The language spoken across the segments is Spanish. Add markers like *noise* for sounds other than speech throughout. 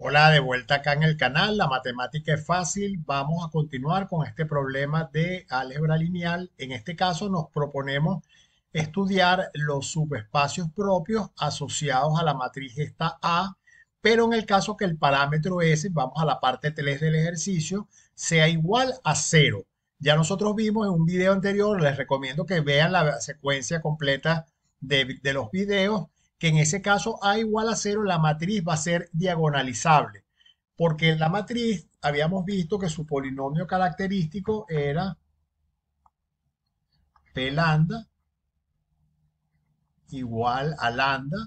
Hola, de vuelta acá en el canal. La matemática es fácil. Vamos a continuar con este problema de álgebra lineal. En este caso nos proponemos estudiar los subespacios propios asociados a la matriz esta A, pero en el caso que el parámetro S, vamos a la parte 3 del ejercicio, sea igual a 0. Ya nosotros vimos en un video anterior, les recomiendo que vean la secuencia completa de, de los videos, que en ese caso A igual a cero, la matriz va a ser diagonalizable, porque en la matriz habíamos visto que su polinomio característico era P lambda igual a lambda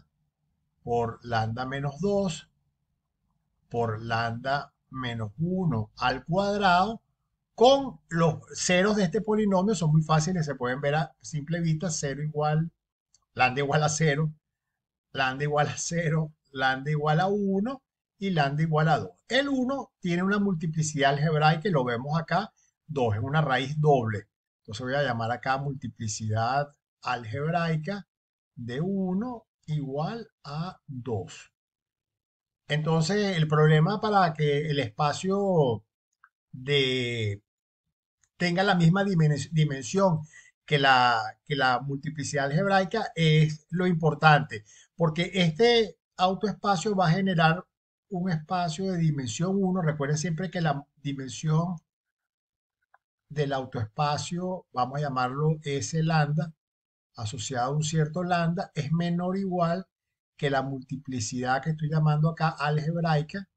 por lambda menos 2 por lambda menos 1 al cuadrado con los ceros de este polinomio son muy fáciles, se pueden ver a simple vista, 0 igual, lambda igual a 0, lambda igual a 0, lambda igual a 1 y lambda igual a 2. El 1 tiene una multiplicidad algebraica y lo vemos acá, 2 es una raíz doble. Entonces voy a llamar acá multiplicidad algebraica de 1 igual a 2. Entonces el problema para que el espacio de, tenga la misma dimensión que que la multiplicidad algebraica es lo importante porque este autoespacio va a generar un espacio de dimensión 1. Recuerden siempre que la dimensión del autoespacio, vamos a llamarlo S lambda, asociado a un cierto lambda, es menor o igual que la multiplicidad que estoy llamando acá algebraica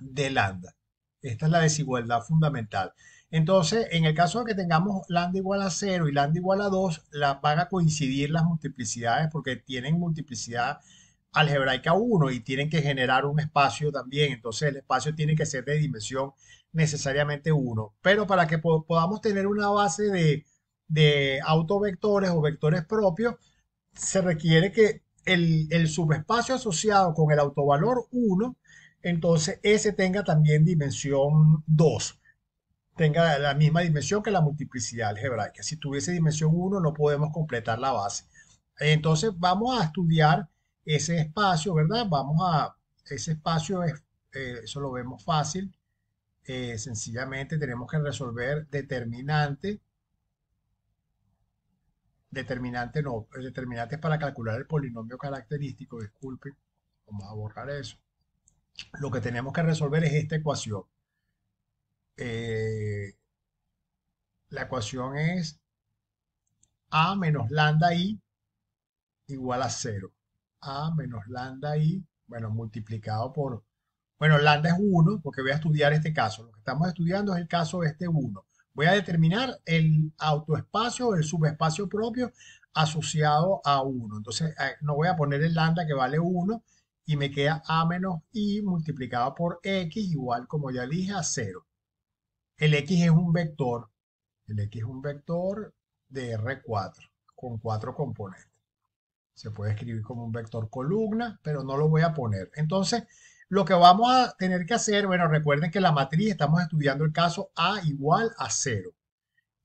de lambda. Esta es la desigualdad fundamental. Entonces, en el caso de que tengamos lambda igual a 0 y lambda igual a 2, van a coincidir las multiplicidades porque tienen multiplicidad algebraica 1 y tienen que generar un espacio también. Entonces, el espacio tiene que ser de dimensión necesariamente 1. Pero para que podamos tener una base de, autovectores o vectores propios, se requiere que el, el subespacio asociado con el autovalor 1, entonces ese tenga también dimensión 2 tenga la misma dimensión que la multiplicidad algebraica. Si tuviese dimensión 1 no podemos completar la base. Entonces vamos a estudiar ese espacio, ¿verdad? Vamos a, ese espacio, es, eh, eso lo vemos fácil. Eh, sencillamente tenemos que resolver determinante, determinante no, Determinante es para calcular el polinomio característico, disculpen, vamos a borrar eso. Lo que tenemos que resolver es esta ecuación. Eh, la ecuación es a menos lambda i igual a 0. a menos lambda i, bueno, multiplicado por, bueno, lambda es 1 porque voy a estudiar este caso. Lo que estamos estudiando es el caso este 1. Voy a determinar el autoespacio, el subespacio propio asociado a 1. Entonces, eh, no voy a poner el lambda que vale 1 y me queda a menos i multiplicado por x igual, como ya dije, a 0. El X es un vector. El X es un vector de R4 con cuatro componentes. Se puede escribir como un vector columna, pero no lo voy a poner. Entonces, lo que vamos a tener que hacer, bueno, recuerden que la matriz estamos estudiando el caso A igual a 0.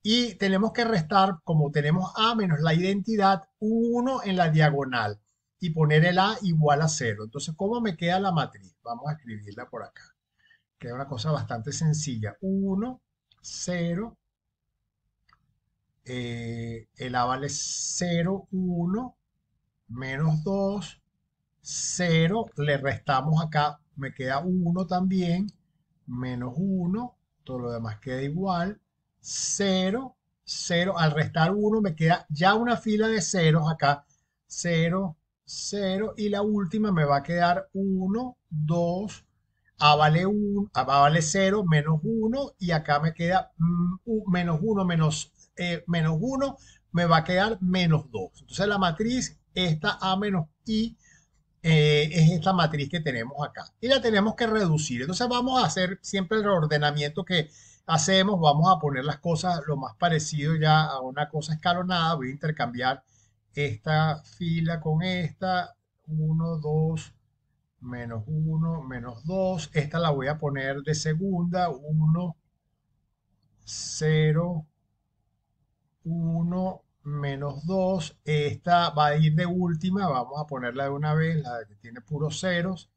Y tenemos que restar, como tenemos A menos la identidad, 1 en la diagonal y poner el A igual a 0. Entonces, ¿cómo me queda la matriz? Vamos a escribirla por acá. Queda una cosa bastante sencilla. 1, 0, eh, el A es 0, 1, menos 2, 0, le restamos acá, me queda 1 también, menos 1, todo lo demás queda igual, 0, 0, al restar 1 me queda ya una fila de ceros acá, 0, 0, y la última me va a quedar 1, 2, a vale, 1, a vale 0 menos 1 y acá me queda mm, menos 1 menos, 1 eh, me va a quedar menos 2. Entonces la matriz, esta A menos I, eh, es esta matriz que tenemos acá. Y la tenemos que reducir. Entonces vamos a hacer siempre el ordenamiento que hacemos. Vamos a poner las cosas lo más parecido ya a una cosa escalonada. Voy a intercambiar esta fila con esta. 1, 2, menos 1, menos 2. Esta la voy a poner de segunda, 1, 0, 1, menos 2. Esta va a ir de última, vamos a ponerla de una vez, la que tiene puros ceros,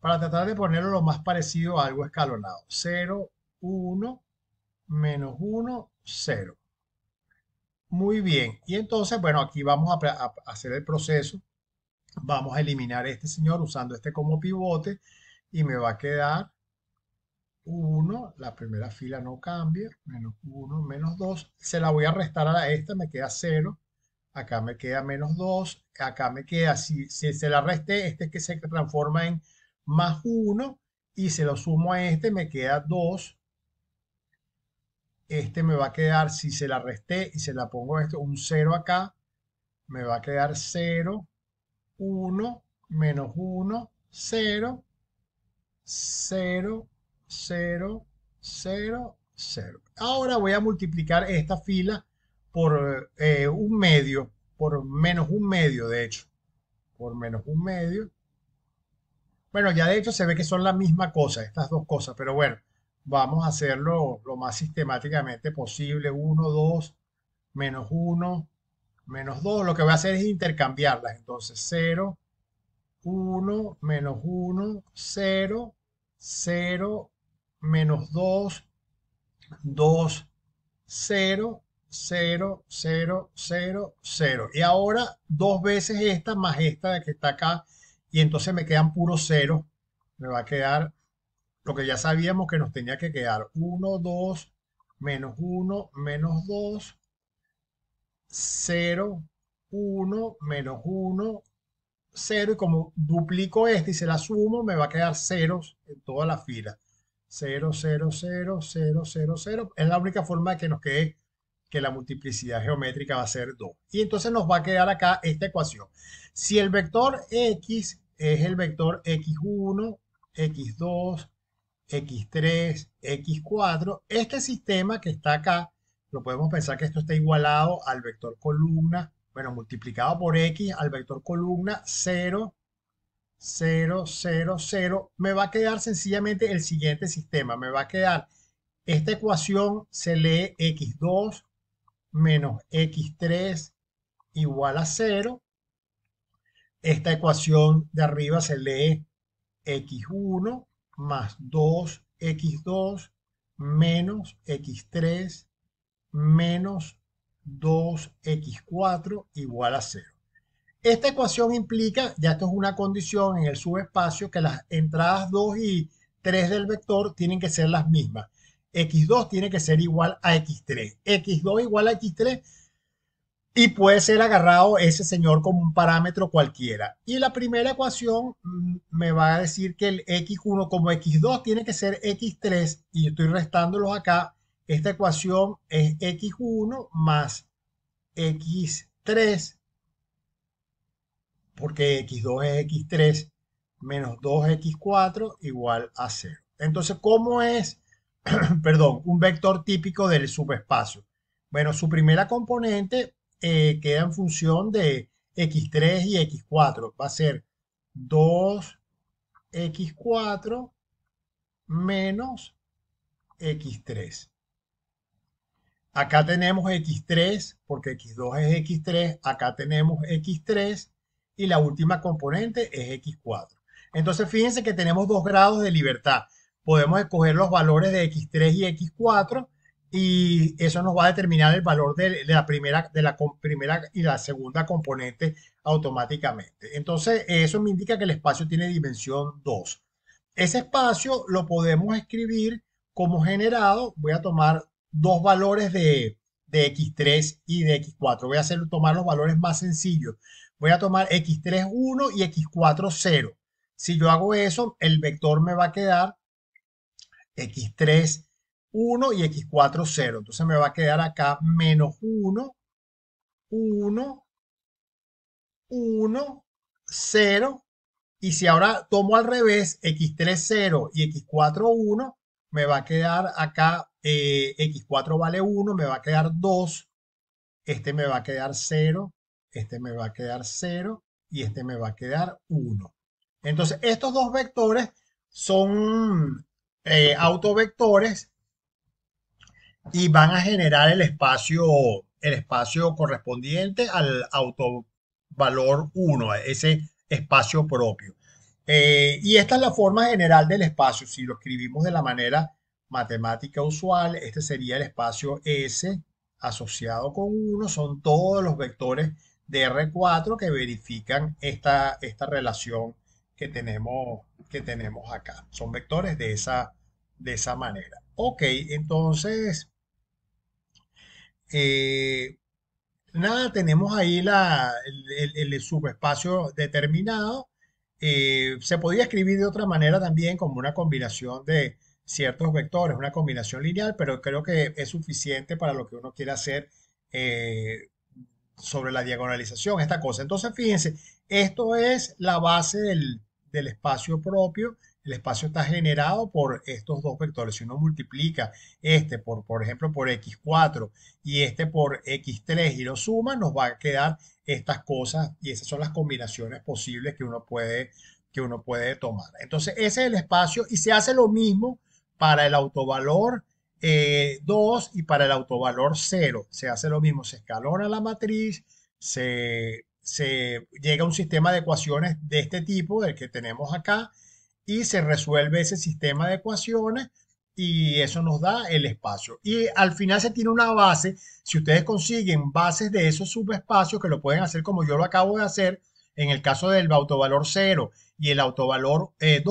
para tratar de ponerlo lo más parecido a algo escalonado. 0, 1, menos 1, 0. Muy bien, y entonces, bueno, aquí vamos a, a hacer el proceso Vamos a eliminar este señor usando este como pivote y me va a quedar 1, la primera fila no cambia, menos 1, menos 2, se la voy a restar a esta, me queda 0, acá me queda menos 2, acá me queda, si, se la resté, este que se transforma en más 1 y se lo sumo a este, me queda 2, este me va a quedar, si se la resté y se la pongo esto, un 0 acá, me va a quedar 0, 1, menos 1, 0, 0, 0, 0, 0. Ahora voy a multiplicar esta fila por eh, un medio, por menos un medio, de hecho. Por menos un medio. Bueno, ya de hecho se ve que son la misma cosa, estas dos cosas, pero bueno, vamos a hacerlo lo más sistemáticamente posible. 1, 2, menos 1, menos 2, lo que voy a hacer es intercambiarlas. Entonces 0, 1, menos 1, 0, 0, menos 2, 2, 0, 0, 0, 0, 0. Y ahora dos veces esta más esta que está acá. Y entonces me quedan puros 0, Me va a quedar lo que ya sabíamos que nos tenía que quedar. 1, 2, menos 1, menos 2, 0, 1, menos 1, 0. Y como duplico este y se la sumo, me va a quedar ceros en toda la fila. 0, 0, 0, 0, 0, 0. Es la única forma de que nos quede que la multiplicidad geométrica va a ser 2. Y entonces nos va a quedar acá esta ecuación. Si el vector x es el vector x1, x2, x3, x4, este sistema que está acá lo podemos pensar que esto está igualado al vector columna, bueno, multiplicado por x al vector columna 0, 0, 0, 0. Me va a quedar sencillamente el siguiente sistema. Me va a quedar, esta ecuación se lee x2 menos x3 igual a 0. Esta ecuación de arriba se lee x1 más 2x2 menos x3 menos 2x4 igual a 0. Esta ecuación implica, ya esto es una condición en el subespacio, que las entradas 2 y 3 del vector tienen que ser las mismas. x2 tiene que ser igual a x3. x2 igual a x3 y puede ser agarrado ese señor como un parámetro cualquiera. Y la primera ecuación mm, me va a decir que el x1 como x2 tiene que ser x3 y estoy restándolos acá esta ecuación es x1 más x3, porque x2 es x3 menos 2x4 igual a 0. Entonces, ¿cómo es, *clears throat* perdón, un vector típico del subespacio? Bueno, su primera componente eh, queda en función de x3 y x4. Va a ser 2x4 menos x3. Acá tenemos X3 porque X2 es X3, acá tenemos X3 y la última componente es X4. Entonces fíjense que tenemos dos grados de libertad. Podemos escoger los valores de X3 y X4 y eso nos va a determinar el valor de, la primera, de la primera y la segunda componente automáticamente. Entonces eso me indica que el espacio tiene dimensión 2. Ese espacio lo podemos escribir como generado. Voy a tomar dos valores de, X3 y de X4. Voy a tomar los valores más sencillos. Voy a tomar X3 1 y X4 0. Si yo hago eso, el vector me va a quedar X3 1 y X4 0. Entonces me va a quedar acá menos 1, 1, 1, 0. Y si ahora tomo al revés X3 0 y X4 1, me va a quedar acá eh, X4 vale 1, me va a quedar 2, este me va a quedar 0, este me va a quedar 0 y este me va a quedar 1. Entonces, estos dos vectores son eh, autovectores y van a generar el espacio, el espacio correspondiente al autovalor 1, ese espacio propio. Eh, y esta es la forma general del espacio. Si lo escribimos de la manera matemática usual, este sería el espacio S asociado con 1. Son todos los vectores de R4 que verifican esta, esta relación que tenemos, que tenemos acá. Son vectores de esa, de esa manera. Ok, entonces, eh, nada, tenemos ahí la, el subespacio determinado eh, se podía escribir de otra manera también como una combinación de ciertos vectores, una combinación lineal, pero creo que es suficiente para lo que uno quiere hacer eh, sobre la diagonalización, esta cosa. Entonces, fíjense, esto es la base del, del espacio propio el espacio está generado por estos dos vectores. Si uno multiplica este por, por ejemplo, por x4 y este por x3 y lo suma, nos va a quedar estas cosas y esas son las combinaciones posibles que uno puede, que uno puede tomar. Entonces, ese es el espacio y se hace lo mismo para el autovalor 2 eh, y para el autovalor 0. Se hace lo mismo, se escalona la matriz, se, se llega a un sistema de ecuaciones de este tipo, el que tenemos acá, y se resuelve ese sistema de ecuaciones y eso nos da el espacio. Y al final se tiene una base, si ustedes consiguen bases de esos subespacios, que lo pueden hacer como yo lo acabo de hacer, en el caso del autovalor 0 y el autovalor 2, eh,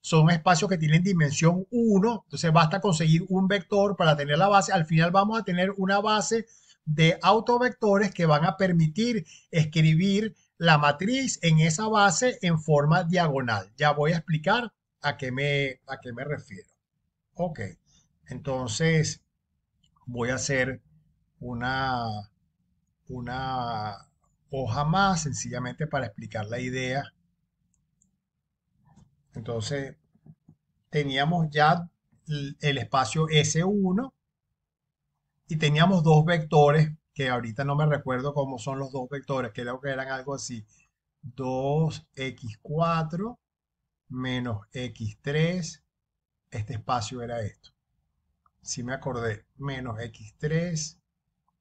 son espacios que tienen dimensión 1, entonces basta conseguir un vector para tener la base, al final vamos a tener una base de autovectores que van a permitir escribir la matriz en esa base en forma diagonal. Ya voy a explicar a qué me, a qué me refiero. Ok, entonces voy a hacer una, una hoja más sencillamente para explicar la idea. Entonces, teníamos ya el espacio S1 y teníamos dos vectores que ahorita no me recuerdo cómo son los dos vectores, creo que eran algo así, 2x4 menos x3, este espacio era esto. Si me acordé, menos x3,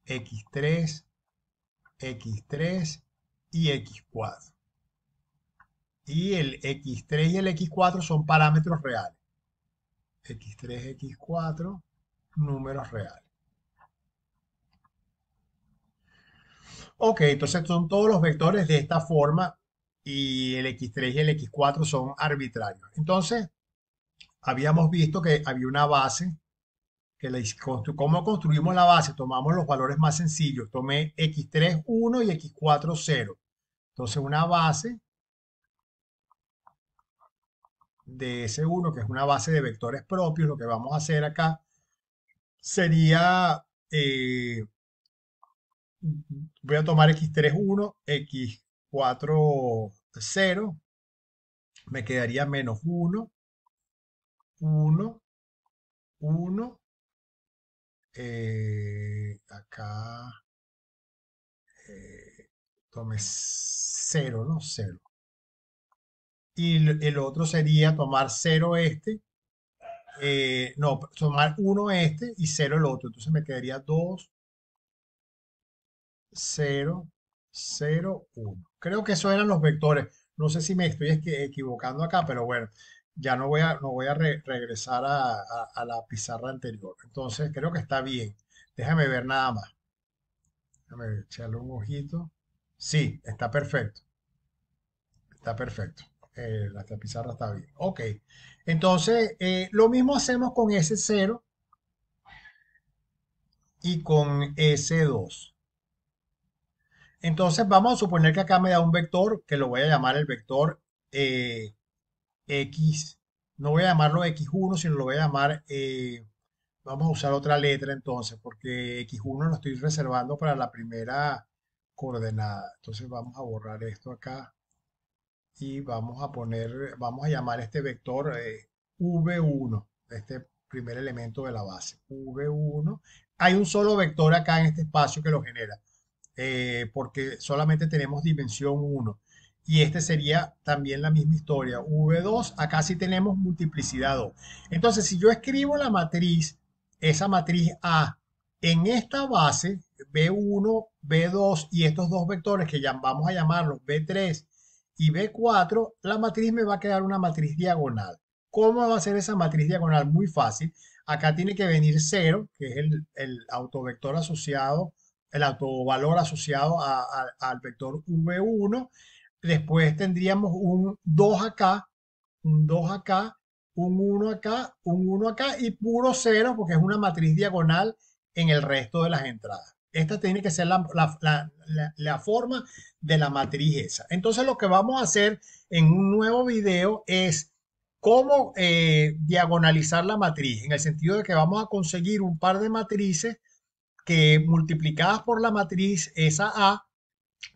x3, x3 y x4. Y el x3 y el x4 son parámetros reales. x3, x4, números reales. Ok, entonces son todos los vectores de esta forma y el x3 y el x4 son arbitrarios. Entonces, habíamos visto que había una base, que la, ¿cómo construimos la base? Tomamos los valores más sencillos. Tomé x3, 1 y x4, 0. Entonces, una base de S1, que es una base de vectores propios, lo que vamos a hacer acá sería eh, voy a tomar x 3 1. x 4 0. me quedaría menos 1, 1, 1, eh, acá eh, tome 0, ¿no? 0. Y el otro sería tomar 0 este, eh, no, tomar 1 este y 0 el otro. Entonces me quedaría 2, 0, 0, 1. Creo que esos eran los vectores. No sé si me estoy equivocando acá, pero bueno, ya no voy a, no voy a regresar a, la pizarra anterior. Entonces, creo que está bien. Déjame ver nada más. Déjame echarle un ojito. Sí, está perfecto. Está perfecto. Eh, la pizarra está bien. Ok. Entonces, eh, lo mismo hacemos con S0 y con S2. Entonces vamos a suponer que acá me da un vector que lo voy a llamar el vector eh, X. No voy a llamarlo X1, sino lo voy a llamar, eh, vamos a usar otra letra entonces, porque X1 lo estoy reservando para la primera coordenada. Entonces vamos a borrar esto acá y vamos a poner, vamos a llamar este vector eh, V1, este primer elemento de la base, V1. Hay un solo vector acá en este espacio que lo genera. Eh, porque solamente tenemos dimensión 1. Y este sería también la misma historia. V2, acá sí tenemos multiplicidad 2. Entonces, si yo escribo la matriz, esa matriz A, en esta base, B1, B2 y estos dos vectores que ya vamos a llamarlos B3 y B4, la matriz me va a quedar una matriz diagonal. ¿Cómo va a ser esa matriz diagonal? Muy fácil. Acá tiene que venir 0, que es el, el autovector asociado el autovalor asociado a, al vector V1. Después tendríamos un 2 acá, un 2 acá, un 1 acá, un 1 acá y puro 0 porque es una matriz diagonal en el resto de las entradas. Esta tiene que ser la, la, forma de la matriz esa. Entonces lo que vamos a hacer en un nuevo video es cómo eh, diagonalizar la matriz, en el sentido de que vamos a conseguir un par de matrices que multiplicadas por la matriz, esa A,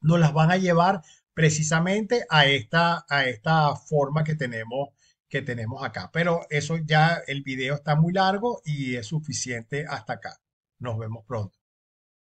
nos las van a llevar precisamente a esta, a esta forma que tenemos, que tenemos acá. Pero eso ya, el video está muy largo y es suficiente hasta acá. Nos vemos pronto.